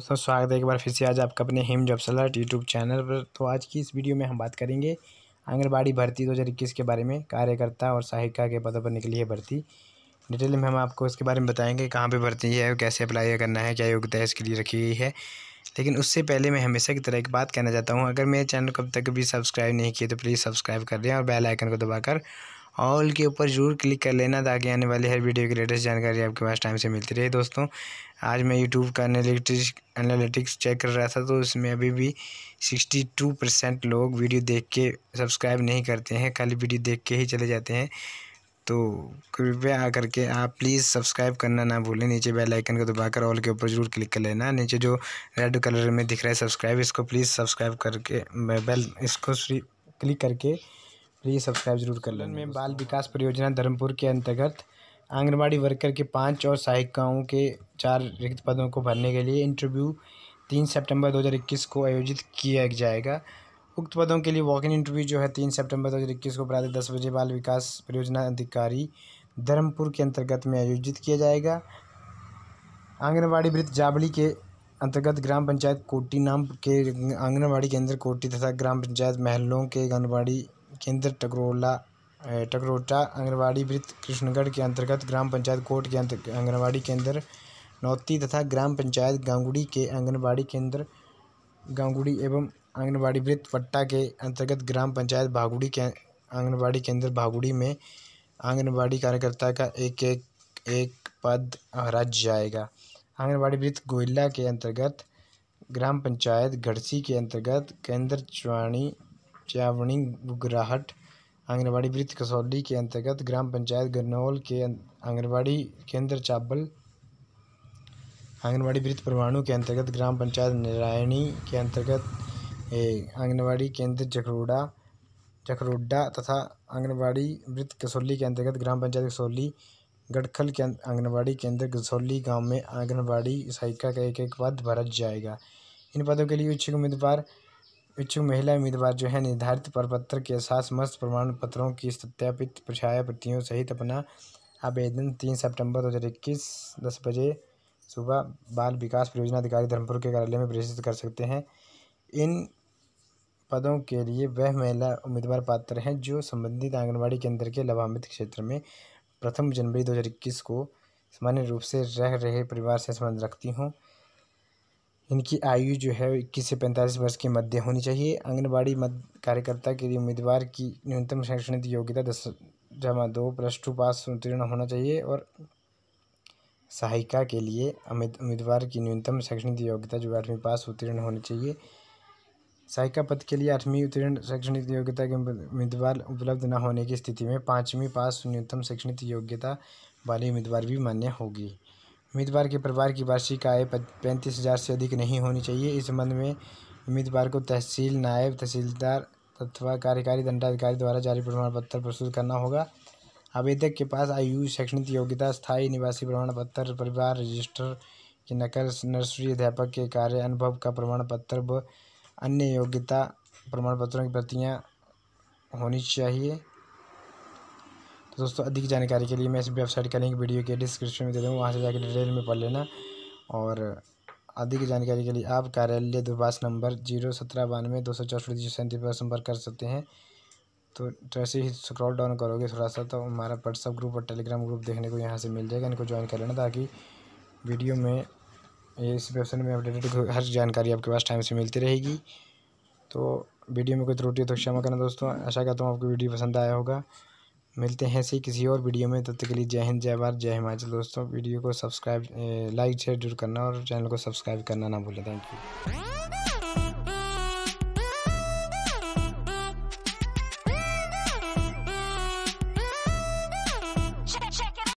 दोस्तों स्वागत है एक बार फिर से आज आपका अपने हिम जॉब सलर्ट यूट्यूब चैनल पर तो आज की इस वीडियो में हम बात करेंगे आंगनबाड़ी भर्ती दो हज़ार इक्कीस के बारे में कार्यकर्ता और सहायिका के पदों पर निकली है भर्ती डिटेल में हम आपको इसके बारे में बताएंगे कहाँ पर भर्ती है कैसे अप्लाई करना है क्या योग्यता इसके लिए रखी गई है लेकिन उससे पहले मैं हमेशा की तरह एक बात कहना चाहता हूँ अगर मेरे चैनल को अब तक भी सब्सक्राइब नहीं किए तो प्लीज़ सब्सक्राइब कर दें और बेल आइकन को दबाकर ऑल के ऊपर जरूर क्लिक कर लेना ताकि आने वाले हर वीडियो की लेटेस्ट जानकारी आपके पास टाइम से मिलती रहे दोस्तों आज मैं यूट्यूब का एनालिटिक्स एनालिटिक्स चेक कर रहा था तो उसमें अभी भी सिक्सटी टू परसेंट लोग वीडियो देख के सब्सक्राइब नहीं करते हैं खाली वीडियो देख के ही चले जाते हैं तो कृपया आकर के आप प्लीज़ सब्सक्राइब करना ना भूलें नीचे बेल आइकन को दबाकर ऑल के ऊपर जरूर क्लिक कर लेना नीचे जो रेड कलर में दिख रहा है सब्सक्राइब इसको प्लीज़ सब्सक्राइब करके बेल इसको क्लिक करके प्लीज़ सब्सक्राइब जरूर कर लें मैं बाल विकास परियोजना धर्मपुर के अंतर्गत आंगनबाड़ी वर्कर के पाँच और सहायिकाओं के चार रिक्त पदों को भरने के लिए इंटरव्यू तीन सितंबर 2021 को आयोजित किया जाएगा उक्त पदों के लिए वॉक इन इंटरव्यू जो है तीन सितंबर 2021 को प्रातः दस बजे बाल विकास परियोजना अधिकारी धर्मपुर के अंतर्गत में आयोजित किया जाएगा आंगनबाड़ी वृत्त जाबली के अंतर्गत ग्राम पंचायत कोटी नाम के आंगनबाड़ी केंद्र कोटी तथा ग्राम पंचायत महलों के आंगनबाड़ी केंद्र टकरोला टकरोटा आंगनबाड़ी वृत्त कृष्णगढ़ के अंतर्गत ग्राम पंचायत कोट के आंगनबाड़ी केंद्र नौती तथा ग्राम पंचायत गांगुड़ी के आंगनबाड़ी केंद्र गांगुड़ी एवं आंगनबाड़ी वृत्त पट्टा के अंतर्गत ग्राम पंचायत भागुड़ी के आंगनबाड़ी केंद्र भागुड़ी में आंगनबाड़ी कार्यकर्ता का एक एक एक पद हराज जाएगा आंगनबाड़ी वृत्त गोयला के अंतर्गत ग्राम पंचायत घड़सी के अंतर्गत केंद्र चुवाणी चावड़ी बुगराहट आंगनबाड़ी वृत्त कसौली के अंतर्गत ग्राम पंचायत गरनौल के आंगनबाड़ी केंद्र चाबल आंगनबाड़ी वृत्त परमाणु के अंतर्गत ग्राम पंचायत नारायणी के अंतर्गत आंगनबाड़ी केंद्र जखरोड़ा जखरोड्डा तथा आंगनबाड़ी वृत्त कसौली के अंतर्गत ग्राम पंचायत कसौली गढ़खल के आंगनबाड़ी केंद्र कसौली गांव में आंगनबाड़ी सहायिका का एक एक पद भरा जाएगा इन पदों के लिए इच्छुक उम्मीदवार इच्छुक महिला उम्मीदवार जो है निर्धारित प्रपत्र के साथ समस्त प्रमाण पत्रों की सत्यापित प्रतियों सहित अपना आवेदन तीन सितंबर दो हज़ार इक्कीस दस बजे सुबह बाल विकास परियोजना अधिकारी धर्मपुर के कार्यालय में प्रेषित कर सकते हैं इन पदों के लिए वह महिला उम्मीदवार पात्र हैं जो संबंधित आंगनबाड़ी केंद्र के लाभान्वित क्षेत्र में प्रथम जनवरी दो हज़ार इक्कीस को सामान्य रूप से रह रहे परिवार से संबंध रखती हूँ इनकी आयु जो है इक्कीस से पैंतालीस वर्ष के मध्य होनी चाहिए आंगनबाड़ी मद कार्यकर्ता के लिए उम्मीदवार की न्यूनतम शैक्षणिक योग्यता दस जमा दो प्लस टू पास उत्तीर्ण होना चाहिए और सहायिका के लिए उम्मीदवार की न्यूनतम शैक्षणिक योग्यता जो आठवीं पास उत्तीर्ण होनी चाहिए सहायिका पद के लिए आठवीं उत्तीर्ण शैक्षणिक योग्यता के उम्मीदवार उपलब्ध न होने की स्थिति में पाँचवीं पास न्यूनतम शैक्षणिक योग्यता वाली उम्मीदवार भी मान्य होगी उम्मीदवार के परिवार की वार्षिक आय पैंतीस हजार से अधिक नहीं होनी चाहिए इस संबंध में उम्मीदवार को तहसील नायब तहसीलदार अथवा कार्यकारी दंडाधिकारी द्वारा जारी प्रमाण पत्र प्रस्तुत करना होगा आवेदक के पास आयु शैक्षणिक योग्यता स्थायी निवासी प्रमाण पत्र परिवार रजिस्टर की नकल नर्सरी अध्यापक के कार्य अनुभव का प्रमाण पत्र व अन्य योग्यता प्रमाण पत्रों की प्रतियाँ होनी चाहिए दोस्तों अधिक जानकारी के लिए मैं इस वेबसाइट का लिंक वीडियो के डिस्क्रिप्शन में दे दूँ वहाँ से जाकर डिटेल में पढ़ लेना और अधिक जानकारी के लिए आप कार्यालय दूरभाष नंबर जीरो सत्रह बानवे दो सौ चौसठ जीरो सैंतीस पर संपर्क कर सकते हैं तो ट्रैसे तो ही स्क्रॉल डाउन करोगे थोड़ा सा तो हमारा व्हाट्सअप ग्रुप और टेलीग्राम ग्रुप देखने को यहाँ से मिल जाएगा इनको ज्वाइन कर लेना ताकि वीडियो में इस वेबसाइट में अपडेटेड हर जानकारी आपके पास टाइम से मिलती रहेगी तो वीडियो में कोई त्रुटि तो क्षमा करना दोस्तों आशा करता हूँ आपको वीडियो पसंद आया होगा मिलते हैं ऐसे किसी और वीडियो में तब तक के लिए जय हिंद जय भारत जय हिमाचल दोस्तों वीडियो को सब्सक्राइब लाइक शेयर जरूर करना और चैनल को सब्सक्राइब करना ना भूलें थैंक यू